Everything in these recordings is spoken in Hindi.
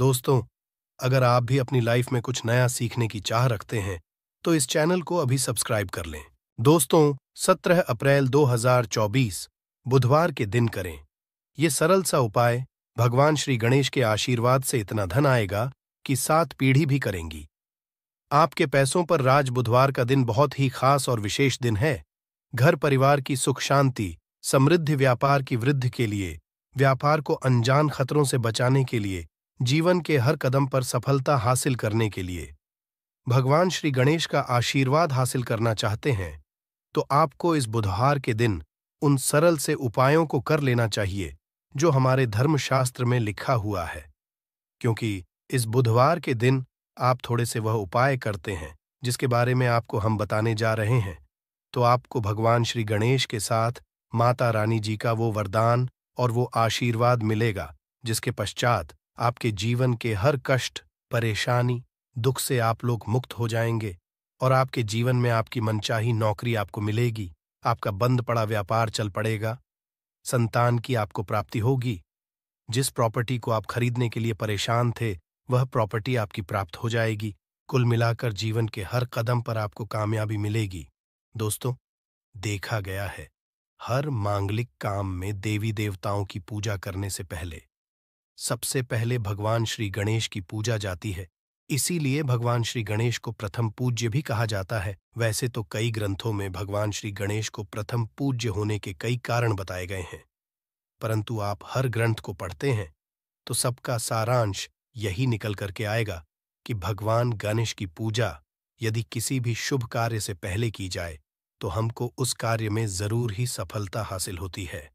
दोस्तों अगर आप भी अपनी लाइफ में कुछ नया सीखने की चाह रखते हैं तो इस चैनल को अभी सब्सक्राइब कर लें दोस्तों 17 अप्रैल 2024 बुधवार के दिन करें ये सरल सा उपाय भगवान श्री गणेश के आशीर्वाद से इतना धन आएगा कि सात पीढ़ी भी करेंगी आपके पैसों पर राज बुधवार का दिन बहुत ही खास और विशेष दिन है घर परिवार की सुख शांति समृद्धि व्यापार की वृद्धि के लिए व्यापार को अनजान खतरों से बचाने के लिए जीवन के हर कदम पर सफलता हासिल करने के लिए भगवान श्री गणेश का आशीर्वाद हासिल करना चाहते हैं तो आपको इस बुधवार के दिन उन सरल से उपायों को कर लेना चाहिए जो हमारे धर्मशास्त्र में लिखा हुआ है क्योंकि इस बुधवार के दिन आप थोड़े से वह उपाय करते हैं जिसके बारे में आपको हम बताने जा रहे हैं तो आपको भगवान श्री गणेश के साथ माता रानी जी का वो वरदान और वो आशीर्वाद मिलेगा जिसके पश्चात आपके जीवन के हर कष्ट परेशानी दुख से आप लोग मुक्त हो जाएंगे और आपके जीवन में आपकी मनचाही नौकरी आपको मिलेगी आपका बंद पड़ा व्यापार चल पड़ेगा संतान की आपको प्राप्ति होगी जिस प्रॉपर्टी को आप खरीदने के लिए परेशान थे वह प्रॉपर्टी आपकी प्राप्त हो जाएगी कुल मिलाकर जीवन के हर कदम पर आपको कामयाबी मिलेगी दोस्तों देखा गया है हर मांगलिक काम में देवी देवताओं की पूजा करने से पहले सबसे पहले भगवान श्री गणेश की पूजा जाती है इसीलिए भगवान श्री गणेश को प्रथम पूज्य भी कहा जाता है वैसे तो कई ग्रंथों में भगवान श्री गणेश को प्रथम पूज्य होने के कई कारण बताए गए हैं परंतु आप हर ग्रंथ को पढ़ते हैं तो सबका सारांश यही निकल करके आएगा कि भगवान गणेश की पूजा यदि किसी भी शुभ कार्य से पहले की जाए तो हमको उस कार्य में जरूर ही सफलता हासिल होती है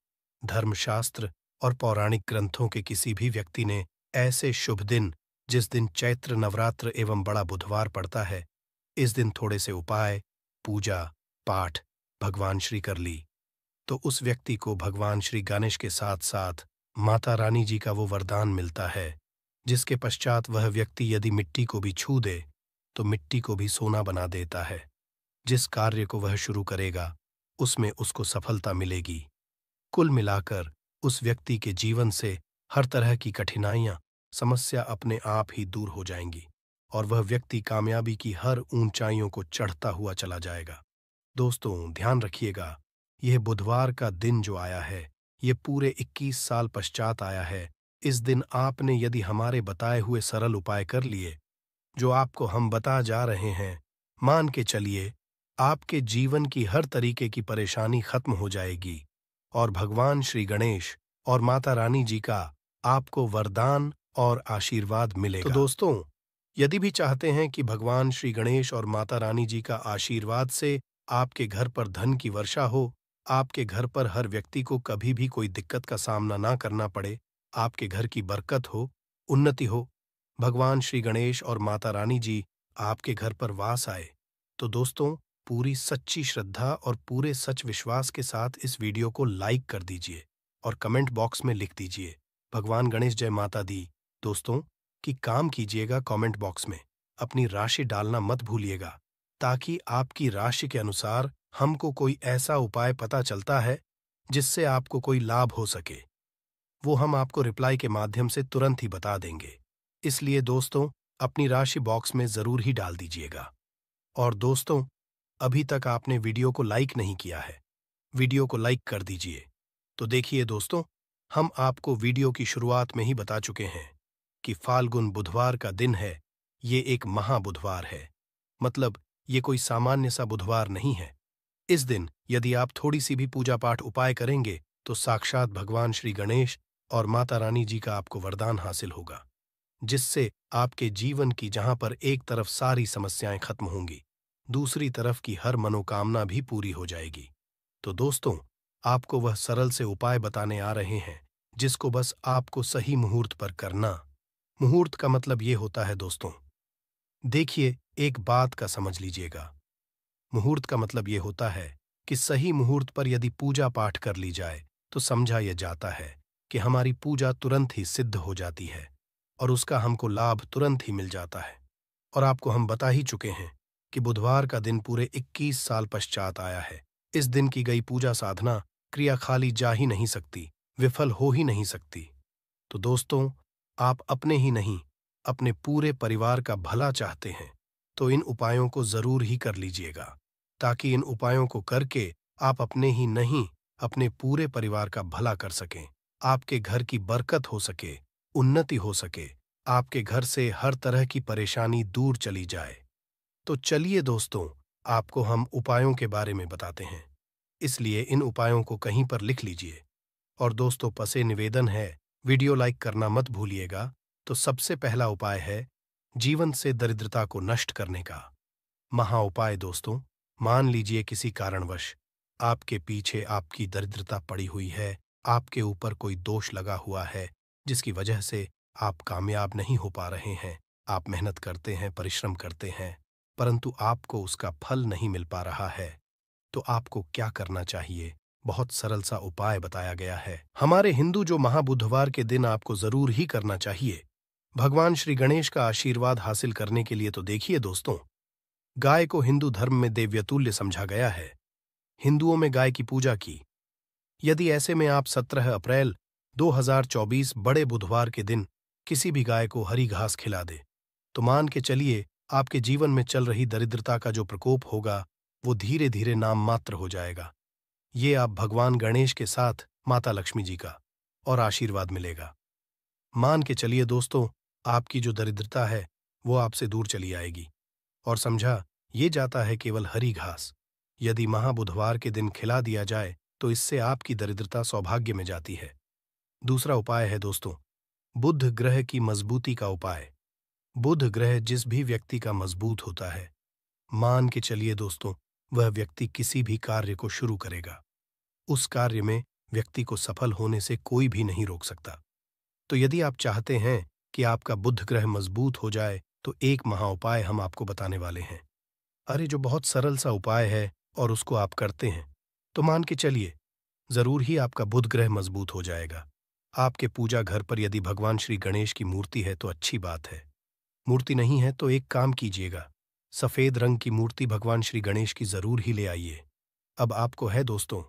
धर्मशास्त्र और पौराणिक ग्रंथों के किसी भी व्यक्ति ने ऐसे शुभ दिन जिस दिन चैत्र नवरात्र एवं बड़ा बुधवार पड़ता है इस दिन थोड़े से उपाय पूजा पाठ भगवान श्री कर ली तो उस व्यक्ति को भगवान श्री गणेश के साथ साथ माता रानी जी का वो वरदान मिलता है जिसके पश्चात वह व्यक्ति यदि मिट्टी को भी छू दे तो मिट्टी को भी सोना बना देता है जिस कार्य को वह शुरू करेगा उसमें उसको सफलता मिलेगी कुल मिलाकर उस व्यक्ति के जीवन से हर तरह की कठिनाइयां समस्या अपने आप ही दूर हो जाएंगी और वह व्यक्ति कामयाबी की हर ऊंचाइयों को चढ़ता हुआ चला जाएगा दोस्तों ध्यान रखिएगा यह बुधवार का दिन जो आया है ये पूरे 21 साल पश्चात आया है इस दिन आपने यदि हमारे बताए हुए सरल उपाय कर लिए जो आपको हम बता जा रहे हैं मान के चलिए आपके जीवन की हर तरीके की परेशानी खत्म हो जाएगी और भगवान श्री गणेश और माता रानी जी का आपको वरदान और आशीर्वाद मिलेगा तो दोस्तों यदि भी चाहते हैं कि भगवान श्री गणेश और माता रानी जी का आशीर्वाद से आपके घर पर धन की वर्षा हो आपके घर पर हर व्यक्ति को कभी भी कोई दिक्कत का सामना ना करना पड़े आपके घर की बरकत हो उन्नति हो भगवान श्री गणेश और माता रानी जी आपके घर पर वास आए तो दोस्तों पूरी सच्ची श्रद्धा और पूरे सच विश्वास के साथ इस वीडियो को लाइक कर दीजिए और कमेंट बॉक्स में लिख दीजिए भगवान गणेश जय माता दी दोस्तों कि काम कीजिएगा कमेंट बॉक्स में अपनी राशि डालना मत भूलिएगा ताकि आपकी राशि के अनुसार हमको कोई ऐसा उपाय पता चलता है जिससे आपको कोई लाभ हो सके वो हम आपको रिप्लाई के माध्यम से तुरंत ही बता देंगे इसलिए दोस्तों अपनी राशि बॉक्स में जरूर ही डाल दीजिएगा और दोस्तों अभी तक आपने वीडियो को लाइक नहीं किया है वीडियो को लाइक कर दीजिए तो देखिए दोस्तों हम आपको वीडियो की शुरुआत में ही बता चुके हैं कि फाल्गुन बुधवार का दिन है ये एक महाबुधवार है मतलब ये कोई सामान्य सा बुधवार नहीं है इस दिन यदि आप थोड़ी सी भी पूजा पाठ उपाय करेंगे तो साक्षात भगवान श्री गणेश और माता रानी जी का आपको वरदान हासिल होगा जिससे आपके जीवन की जहां पर एक तरफ सारी समस्याएं खत्म होंगी दूसरी तरफ की हर मनोकामना भी पूरी हो जाएगी तो दोस्तों आपको वह सरल से उपाय बताने आ रहे हैं जिसको बस आपको सही मुहूर्त पर करना मुहूर्त का मतलब ये होता है दोस्तों देखिए एक बात का समझ लीजिएगा मुहूर्त का मतलब ये होता है कि सही मुहूर्त पर यदि पूजा पाठ कर ली जाए तो समझा यह जाता है कि हमारी पूजा तुरंत ही सिद्ध हो जाती है और उसका हमको लाभ तुरंत ही मिल जाता है और आपको हम बता ही चुके हैं कि बुधवार का दिन पूरे 21 साल पश्चात आया है इस दिन की गई पूजा साधना क्रिया खाली जा ही नहीं सकती विफल हो ही नहीं सकती तो दोस्तों आप अपने ही नहीं अपने पूरे परिवार का भला चाहते हैं तो इन उपायों को जरूर ही कर लीजिएगा ताकि इन उपायों को करके आप अपने ही नहीं अपने पूरे परिवार का भला कर सकें आपके घर की बरकत हो सके उन्नति हो सके आपके घर से हर तरह की परेशानी दूर चली जाए तो चलिए दोस्तों आपको हम उपायों के बारे में बताते हैं इसलिए इन उपायों को कहीं पर लिख लीजिए और दोस्तों पसे निवेदन है वीडियो लाइक करना मत भूलिएगा तो सबसे पहला उपाय है जीवन से दरिद्रता को नष्ट करने का महा उपाय दोस्तों मान लीजिए किसी कारणवश आपके पीछे आपकी दरिद्रता पड़ी हुई है आपके ऊपर कोई दोष लगा हुआ है जिसकी वजह से आप कामयाब नहीं हो पा रहे हैं आप मेहनत करते हैं परिश्रम करते हैं परंतु आपको उसका फल नहीं मिल पा रहा है तो आपको क्या करना चाहिए बहुत सरल सा उपाय बताया गया है हमारे हिंदू जो महाबुधवार के दिन आपको जरूर ही करना चाहिए भगवान श्री गणेश का आशीर्वाद हासिल करने के लिए तो देखिए दोस्तों गाय को हिंदू धर्म में देव्यतुल्य समझा गया है हिंदुओं में गाय की पूजा की यदि ऐसे में आप 17 अप्रैल 2024 बड़े बुधवार के दिन किसी भी गाय को हरी घास खिला दे तो मान के चलिए आपके जीवन में चल रही दरिद्रता का जो प्रकोप होगा वो धीरे धीरे नाम मात्र हो जाएगा ये आप भगवान गणेश के साथ माता लक्ष्मी जी का और आशीर्वाद मिलेगा मान के चलिए दोस्तों आपकी जो दरिद्रता है वो आपसे दूर चली आएगी और समझा ये जाता है केवल हरी घास यदि महाबुधवार के दिन खिला दिया जाए तो इससे आपकी दरिद्रता सौभाग्य में जाती है दूसरा उपाय है दोस्तों बुद्ध ग्रह की मजबूती का उपाय बुध ग्रह जिस भी व्यक्ति का मजबूत होता है मान के चलिए दोस्तों वह व्यक्ति किसी भी कार्य को शुरू करेगा उस कार्य में व्यक्ति को सफल होने से कोई भी नहीं रोक सकता तो यदि आप चाहते हैं कि आपका बुध ग्रह मजबूत हो जाए तो एक महा उपाय हम आपको बताने वाले हैं अरे जो बहुत सरल सा उपाय है और उसको आप करते हैं तो मान के चलिए जरूर ही आपका बुध ग्रह मजबूत हो जाएगा आपके पूजा घर पर यदि भगवान श्री गणेश की मूर्ति है तो अच्छी बात है मूर्ति नहीं है तो एक काम कीजिएगा सफेद रंग की मूर्ति भगवान श्री गणेश की जरूर ही ले आइए अब आपको है दोस्तों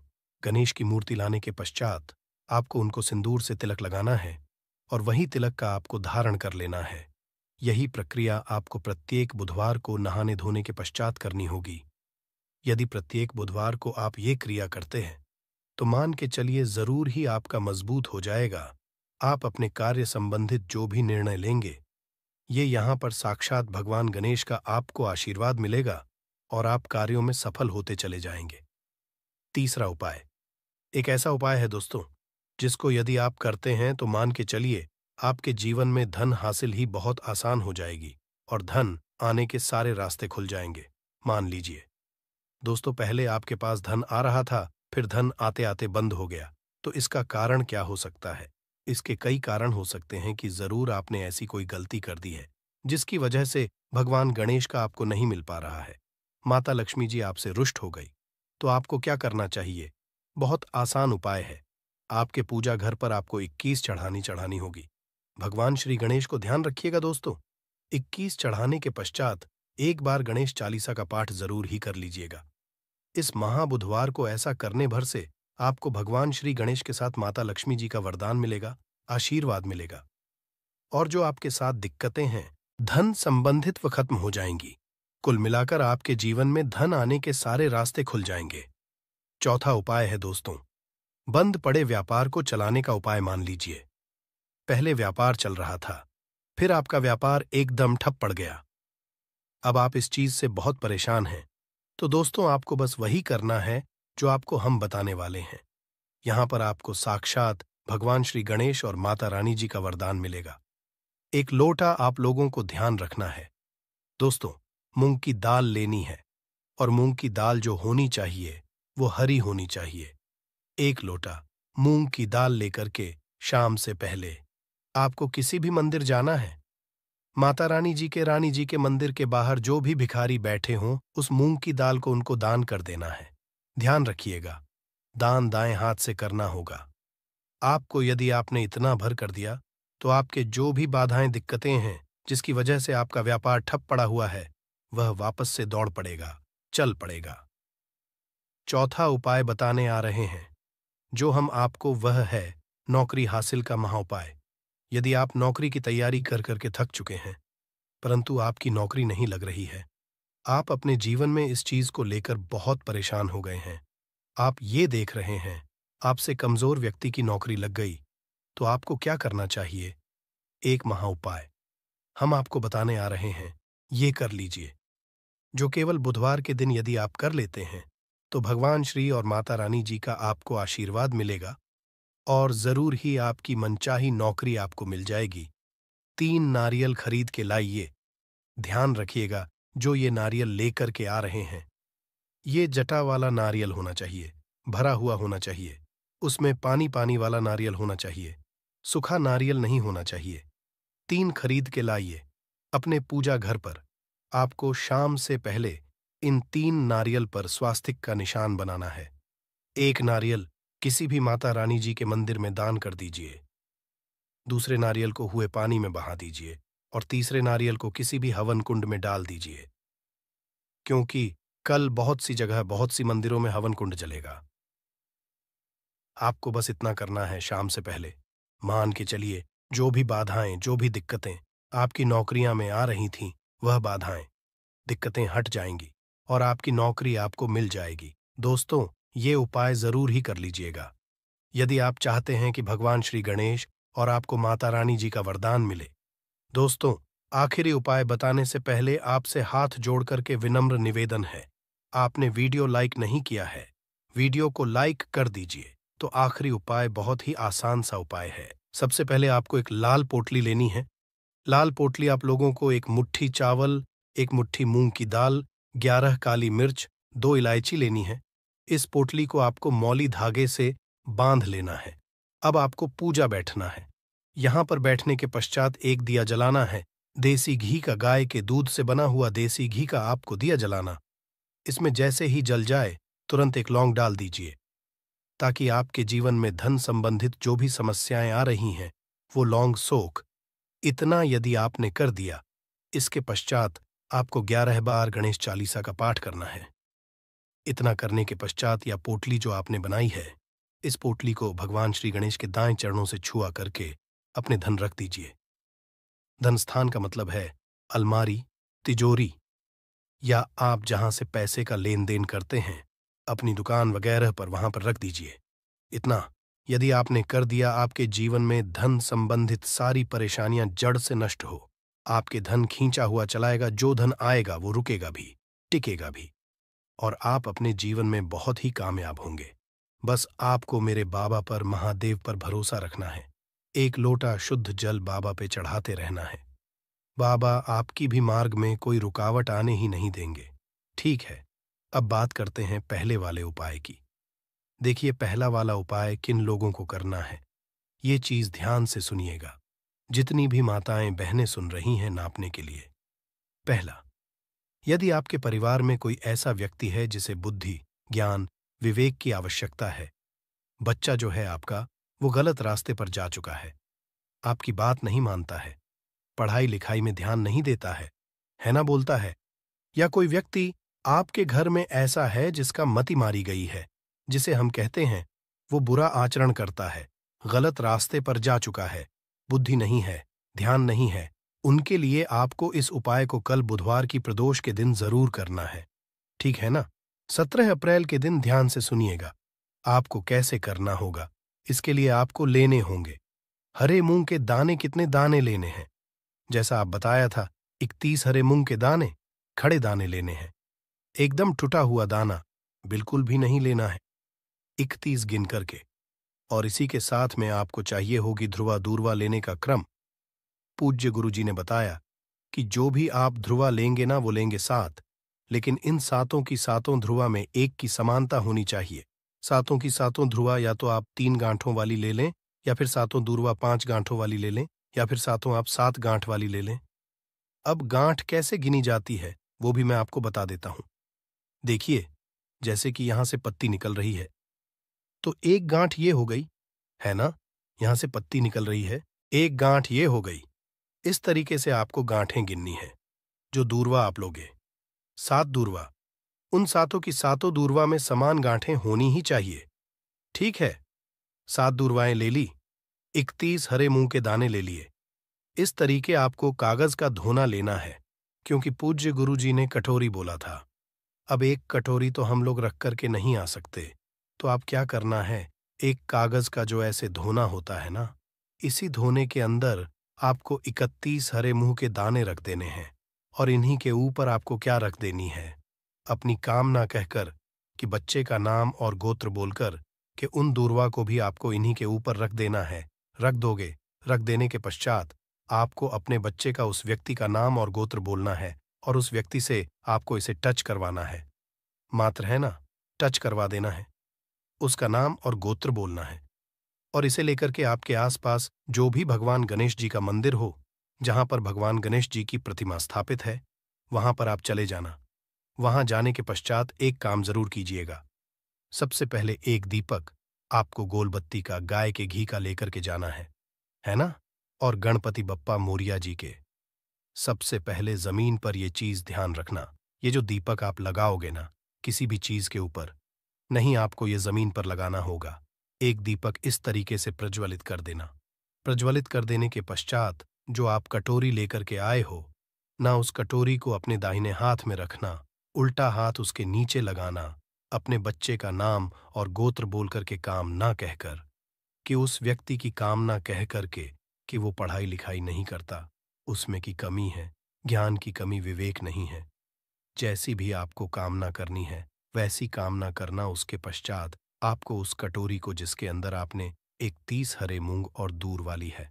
गणेश की मूर्ति लाने के पश्चात आपको उनको सिंदूर से तिलक लगाना है और वही तिलक का आपको धारण कर लेना है यही प्रक्रिया आपको प्रत्येक बुधवार को नहाने धोने के पश्चात करनी होगी यदि प्रत्येक बुधवार को आप ये क्रिया करते हैं तो मान के चलिए जरूर ही आपका मजबूत हो जाएगा आप अपने कार्य संबंधित जो भी निर्णय लेंगे ये यहां पर साक्षात भगवान गणेश का आपको आशीर्वाद मिलेगा और आप कार्यों में सफल होते चले जाएंगे तीसरा उपाय एक ऐसा उपाय है दोस्तों जिसको यदि आप करते हैं तो मान के चलिए आपके जीवन में धन हासिल ही बहुत आसान हो जाएगी और धन आने के सारे रास्ते खुल जाएंगे मान लीजिए दोस्तों पहले आपके पास धन आ रहा था फिर धन आते आते बंद हो गया तो इसका कारण क्या हो सकता है इसके कई कारण हो सकते हैं कि जरूर आपने ऐसी कोई गलती कर दी है जिसकी वजह से भगवान गणेश का आपको नहीं मिल पा रहा है माता लक्ष्मी जी आपसे रुष्ट हो गई तो आपको क्या करना चाहिए बहुत आसान उपाय है आपके पूजा घर पर आपको 21 चढ़ानी चढ़ानी होगी भगवान श्री गणेश को ध्यान रखिएगा दोस्तों 21 चढ़ाने के पश्चात एक बार गणेश चालीसा का पाठ जरूर ही कर लीजिएगा इस महाबुधवार को ऐसा करने भर से आपको भगवान श्री गणेश के साथ माता लक्ष्मी जी का वरदान मिलेगा आशीर्वाद मिलेगा और जो आपके साथ दिक्कतें हैं धन संबंधित व खत्म हो जाएंगी कुल मिलाकर आपके जीवन में धन आने के सारे रास्ते खुल जाएंगे चौथा उपाय है दोस्तों बंद पड़े व्यापार को चलाने का उपाय मान लीजिए पहले व्यापार चल रहा था फिर आपका व्यापार एकदम ठप पड़ गया अब आप इस चीज से बहुत परेशान हैं तो दोस्तों आपको बस वही करना है जो आपको हम बताने वाले हैं यहां पर आपको साक्षात भगवान श्री गणेश और माता रानी जी का वरदान मिलेगा एक लोटा आप लोगों को ध्यान रखना है दोस्तों मूंग की दाल लेनी है और मूंग की दाल जो होनी चाहिए वो हरी होनी चाहिए एक लोटा मूंग की दाल लेकर के शाम से पहले आपको किसी भी मंदिर जाना है माता रानी जी के रानी जी के मंदिर के बाहर जो भी भिखारी बैठे हों उस मूंग की दाल को उनको दान कर देना है ध्यान रखिएगा दान दाएं हाथ से करना होगा आपको यदि आपने इतना भर कर दिया तो आपके जो भी बाधाएं दिक्कतें हैं जिसकी वजह से आपका व्यापार ठप पड़ा हुआ है वह वापस से दौड़ पड़ेगा चल पड़ेगा चौथा उपाय बताने आ रहे हैं जो हम आपको वह है नौकरी हासिल का महाउपाय यदि आप नौकरी की तैयारी कर करके थक चुके हैं परंतु आपकी नौकरी नहीं लग रही है आप अपने जीवन में इस चीज को लेकर बहुत परेशान हो गए हैं आप ये देख रहे हैं आपसे कमजोर व्यक्ति की नौकरी लग गई तो आपको क्या करना चाहिए एक महा उपाय हम आपको बताने आ रहे हैं ये कर लीजिए जो केवल बुधवार के दिन यदि आप कर लेते हैं तो भगवान श्री और माता रानी जी का आपको आशीर्वाद मिलेगा और जरूर ही आपकी मनचाही नौकरी आपको मिल जाएगी तीन नारियल खरीद के लाइए ध्यान रखिएगा जो ये नारियल लेकर के आ रहे हैं ये जटा वाला नारियल होना चाहिए भरा हुआ होना चाहिए उसमें पानी पानी वाला नारियल होना चाहिए सूखा नारियल नहीं होना चाहिए तीन खरीद के लाइए अपने पूजा घर पर आपको शाम से पहले इन तीन नारियल पर स्वास्तिक का निशान बनाना है एक नारियल किसी भी माता रानी जी के मंदिर में दान कर दीजिए दूसरे नारियल को हुए पानी में बहा दीजिए और तीसरे नारियल को किसी भी हवन कुंड में डाल दीजिए क्योंकि कल बहुत सी जगह बहुत सी मंदिरों में हवन कुंड जलेगा आपको बस इतना करना है शाम से पहले मान के चलिए जो भी बाधाएं जो भी दिक्कतें आपकी नौकरियां में आ रही थीं वह बाधाएं दिक्कतें हट जाएंगी और आपकी नौकरी आपको मिल जाएगी दोस्तों ये उपाय जरूर ही कर लीजिएगा यदि आप चाहते हैं कि भगवान श्री गणेश और आपको माता रानी जी का वरदान मिले दोस्तों आखिरी उपाय बताने से पहले आपसे हाथ जोड़ करके विनम्र निवेदन है आपने वीडियो लाइक नहीं किया है वीडियो को लाइक कर दीजिए तो आखिरी उपाय बहुत ही आसान सा उपाय है सबसे पहले आपको एक लाल पोटली लेनी है लाल पोटली आप लोगों को एक मुट्ठी चावल एक मुट्ठी मूंग की दाल ग्यारह काली मिर्च दो इलायची लेनी है इस पोटली को आपको मौली धागे से बांध लेना है अब आपको पूजा बैठना है यहाँ पर बैठने के पश्चात एक दिया जलाना है देसी घी का गाय के दूध से बना हुआ देसी घी का आपको दिया जलाना इसमें जैसे ही जल जाए तुरंत एक लौंग डाल दीजिए ताकि आपके जीवन में धन संबंधित जो भी समस्याएं आ रही हैं वो लौंग सोख इतना यदि आपने कर दिया इसके पश्चात आपको ग्यारह बार गणेश चालीसा का पाठ करना है इतना करने के पश्चात या पोटली जो आपने बनाई है इस पोटली को भगवान श्री गणेश के दाएं चरणों से छुआ करके अपने धन रख दीजिए धन स्थान का मतलब है अलमारी तिजोरी या आप जहां से पैसे का लेन देन करते हैं अपनी दुकान वगैरह पर वहां पर रख दीजिए इतना यदि आपने कर दिया आपके जीवन में धन संबंधित सारी परेशानियां जड़ से नष्ट हो आपके धन खींचा हुआ चलाएगा जो धन आएगा वो रुकेगा भी टिकेगा भी और आप अपने जीवन में बहुत ही कामयाब होंगे बस आपको मेरे बाबा पर महादेव पर भरोसा रखना है एक लोटा शुद्ध जल बाबा पे चढ़ाते रहना है बाबा आपकी भी मार्ग में कोई रुकावट आने ही नहीं देंगे ठीक है अब बात करते हैं पहले वाले उपाय की देखिए पहला वाला उपाय किन लोगों को करना है ये चीज ध्यान से सुनिएगा जितनी भी माताएं बहनें सुन रही हैं नापने के लिए पहला यदि आपके परिवार में कोई ऐसा व्यक्ति है जिसे बुद्धि ज्ञान विवेक की आवश्यकता है बच्चा जो है आपका वो गलत रास्ते पर जा चुका है आपकी बात नहीं मानता है पढ़ाई लिखाई में ध्यान नहीं देता है है ना बोलता है या कोई व्यक्ति आपके घर में ऐसा है जिसका मति मारी गई है जिसे हम कहते हैं वो बुरा आचरण करता है गलत रास्ते पर जा चुका है बुद्धि नहीं है ध्यान नहीं है उनके लिए आपको इस उपाय को कल बुधवार की प्रदोष के दिन जरूर करना है ठीक है ना सत्रह अप्रैल के दिन ध्यान से सुनिएगा आपको कैसे करना होगा इसके लिए आपको लेने होंगे हरे मूंग के दाने कितने दाने लेने हैं जैसा आप बताया था इकतीस हरे मूंग के दाने खड़े दाने लेने हैं एकदम टूटा हुआ दाना बिल्कुल भी नहीं लेना है इकतीस गिन करके और इसी के साथ में आपको चाहिए होगी ध्रुवा दूरवा लेने का क्रम पूज्य गुरुजी ने बताया कि जो भी आप ध्रुवा लेंगे ना वो लेंगे सात लेकिन इन सातों की सातों ध्रुवा में एक की समानता होनी चाहिए सातों की सातों ध्रुवा या तो आप तीन गांठों वाली ले लें या फिर सातों दूरवा पांच गांठों वाली ले लें या फिर सातों आप सात गांठ वाली ले लें अब गांठ कैसे गिनी जाती है वो भी मैं आपको बता देता हूं देखिए जैसे कि यहां से पत्ती निकल रही है तो एक गांठ ये हो गई है ना यहां से पत्ती निकल रही है एक गांठ ये हो गई इस तरीके से आपको गांठें गिननी है जो दूरवा आप लोगे सात दूरवा उन सातों की सातों दूरवा में समान गांठें होनी ही चाहिए ठीक है सात दूरवाएं ले ली इकतीस हरे मुंह के दाने ले लिए इस तरीके आपको कागज का धोना लेना है क्योंकि पूज्य गुरुजी ने कटोरी बोला था अब एक कटोरी तो हम लोग रख करके नहीं आ सकते तो आप क्या करना है एक कागज का जो ऐसे धोना होता है ना इसी धोने के अंदर आपको इकतीस हरे मुंह के दाने रख देने हैं और इन्हीं के ऊपर आपको क्या रख देनी है अपनी कामना कहकर कि बच्चे का नाम और गोत्र बोलकर कि उन दूरवा को भी आपको इन्हीं के ऊपर रख देना है रख दोगे रख देने के पश्चात आपको अपने बच्चे का उस व्यक्ति का नाम और गोत्र बोलना है और उस व्यक्ति से आपको इसे टच करवाना है मात्र है ना टच करवा देना है उसका नाम और गोत्र बोलना है और इसे लेकर के आपके आसपास जो भी भगवान गणेश जी का मंदिर हो जहां पर भगवान गणेश जी की प्रतिमा स्थापित है वहां पर आप चले जाना वहां जाने के पश्चात एक काम जरूर कीजिएगा सबसे पहले एक दीपक आपको गोलबत्ती का गाय के घी का लेकर के जाना है है ना और गणपति बप्पा मोरिया जी के सबसे पहले जमीन पर यह चीज ध्यान रखना ये जो दीपक आप लगाओगे ना किसी भी चीज के ऊपर नहीं आपको ये जमीन पर लगाना होगा एक दीपक इस तरीके से प्रज्वलित कर देना प्रज्वलित कर देने के पश्चात जो आप कटोरी लेकर के आए हो ना उस कटोरी को अपने दाहिने हाथ में रखना उल्टा हाथ उसके नीचे लगाना अपने बच्चे का नाम और गोत्र बोलकर के काम ना कहकर कि उस व्यक्ति की कामना कह करके कि वो पढ़ाई लिखाई नहीं करता उसमें की कमी है ज्ञान की कमी विवेक नहीं है जैसी भी आपको कामना करनी है वैसी कामना करना उसके पश्चात आपको उस कटोरी को जिसके अंदर आपने एक तीस हरे मूंग और दूर वाली है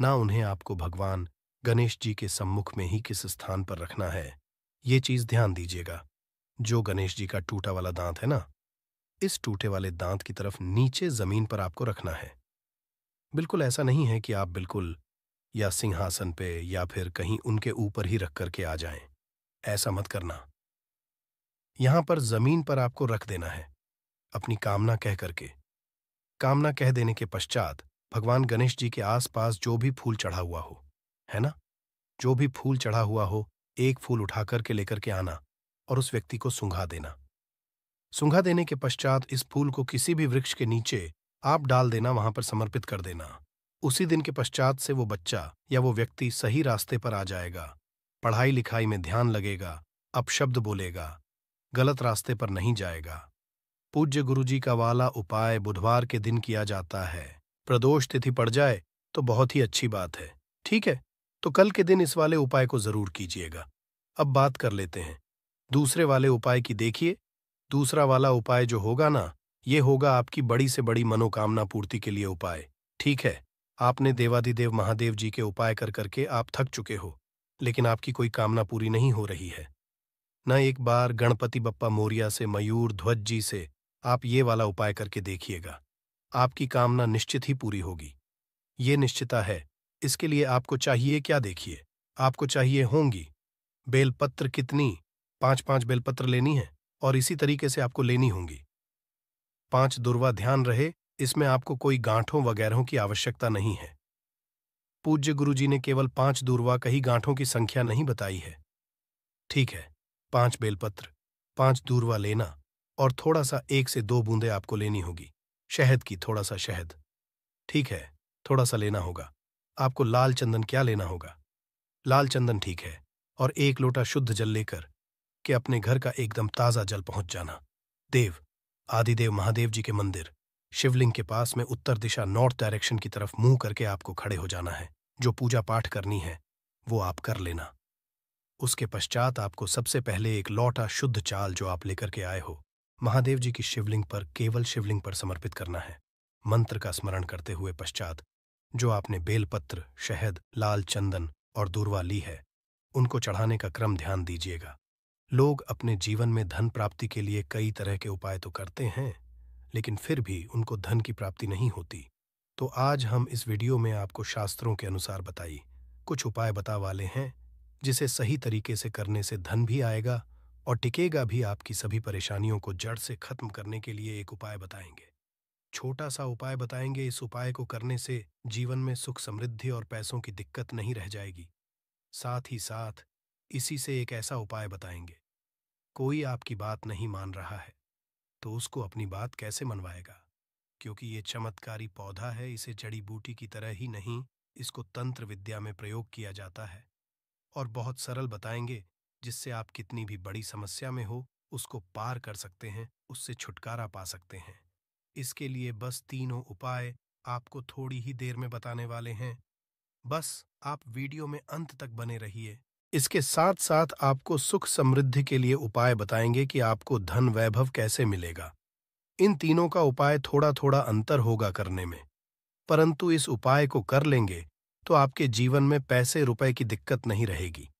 ना उन्हें आपको भगवान गणेश जी के सम्मुख में ही किस स्थान पर रखना है ये चीज ध्यान दीजिएगा जो गणेश जी का टूटा वाला दांत है ना इस टूटे वाले दांत की तरफ नीचे जमीन पर आपको रखना है बिल्कुल ऐसा नहीं है कि आप बिल्कुल या सिंहासन पे या फिर कहीं उनके ऊपर ही रख करके आ जाएं। ऐसा मत करना यहां पर जमीन पर आपको रख देना है अपनी कामना कह करके कामना कह देने के पश्चात भगवान गणेश जी के आसपास जो भी फूल चढ़ा हुआ हो है ना जो भी फूल चढ़ा हुआ हो एक फूल उठा करके लेकर के आना और उस व्यक्ति को सूंघा देना सूंघा देने के पश्चात इस फूल को किसी भी वृक्ष के नीचे आप डाल देना वहां पर समर्पित कर देना उसी दिन के पश्चात से वो बच्चा या वो व्यक्ति सही रास्ते पर आ जाएगा पढ़ाई लिखाई में ध्यान लगेगा अपशब्द बोलेगा गलत रास्ते पर नहीं जाएगा पूज्य गुरुजी का वाला उपाय बुधवार के दिन किया जाता है प्रदोष तिथि पड़ जाए तो बहुत ही अच्छी बात है ठीक है तो कल के दिन इस वाले उपाय को जरूर कीजिएगा अब बात कर लेते हैं दूसरे वाले उपाय की देखिए दूसरा वाला उपाय जो होगा ना ये होगा आपकी बड़ी से बड़ी मनोकामना पूर्ति के लिए उपाय ठीक है आपने देवादिदेव महादेव जी के उपाय कर करके आप थक चुके हो लेकिन आपकी कोई कामना पूरी नहीं हो रही है न एक बार गणपति बप्पा मोरिया से मयूर ध्वज जी से आप ये वाला उपाय करके देखिएगा आपकी कामना निश्चित ही पूरी होगी ये निश्चिता है इसके लिए आपको चाहिए क्या देखिए आपको चाहिए होंगी बेलपत्र कितनी पांच पांच बेलपत्र लेनी है और इसी तरीके से आपको लेनी होंगी पांच दुर्वा ध्यान रहे इसमें आपको कोई गांठों वगैरहों की आवश्यकता नहीं है पूज्य गुरुजी ने केवल पांच दुर्वा कही गांठों की संख्या नहीं बताई है ठीक है पांच बेलपत्र पांच दूरवा लेना और थोड़ा सा एक से दो बूंदे आपको लेनी होगी शहद की थोड़ा सा शहद ठीक है थोड़ा सा लेना होगा आपको लाल चंदन क्या लेना होगा लाल चंदन ठीक है और एक लोटा शुद्ध जल लेकर के अपने घर का एकदम ताज़ा जल पहुंच जाना देव आदिदेव महादेव जी के मंदिर शिवलिंग के पास में उत्तर दिशा नॉर्थ डायरेक्शन की तरफ मुंह करके आपको खड़े हो जाना है जो पूजा पाठ करनी है वो आप कर लेना उसके पश्चात आपको सबसे पहले एक लौटा शुद्ध चाल जो आप लेकर के आए हो महादेव जी की शिवलिंग पर केवल शिवलिंग पर समर्पित करना है मंत्र का स्मरण करते हुए पश्चात जो आपने बेलपत्र शहद लाल चंदन और दूरवा ली है उनको चढ़ाने का क्रम ध्यान दीजिएगा लोग अपने जीवन में धन प्राप्ति के लिए कई तरह के उपाय तो करते हैं लेकिन फिर भी उनको धन की प्राप्ति नहीं होती तो आज हम इस वीडियो में आपको शास्त्रों के अनुसार बताई कुछ उपाय बता वाले हैं जिसे सही तरीके से करने से धन भी आएगा और टिकेगा भी आपकी सभी परेशानियों को जड़ से खत्म करने के लिए एक उपाय बताएंगे छोटा सा उपाय बताएंगे इस उपाय को करने से जीवन में सुख समृद्धि और पैसों की दिक्कत नहीं रह जाएगी साथ ही साथ इसी से एक ऐसा उपाय बताएंगे कोई आपकी बात नहीं मान रहा है तो उसको अपनी बात कैसे मनवाएगा क्योंकि ये चमत्कारी पौधा है इसे जड़ी बूटी की तरह ही नहीं इसको तंत्र विद्या में प्रयोग किया जाता है और बहुत सरल बताएंगे जिससे आप कितनी भी बड़ी समस्या में हो उसको पार कर सकते हैं उससे छुटकारा पा सकते हैं इसके लिए बस तीनों उपाय आपको थोड़ी ही देर में बताने वाले हैं बस आप वीडियो में अंत तक बने रहिए इसके साथ साथ आपको सुख समृद्धि के लिए उपाय बताएंगे कि आपको धन वैभव कैसे मिलेगा इन तीनों का उपाय थोड़ा थोड़ा अंतर होगा करने में परंतु इस उपाय को कर लेंगे तो आपके जीवन में पैसे रुपए की दिक्कत नहीं रहेगी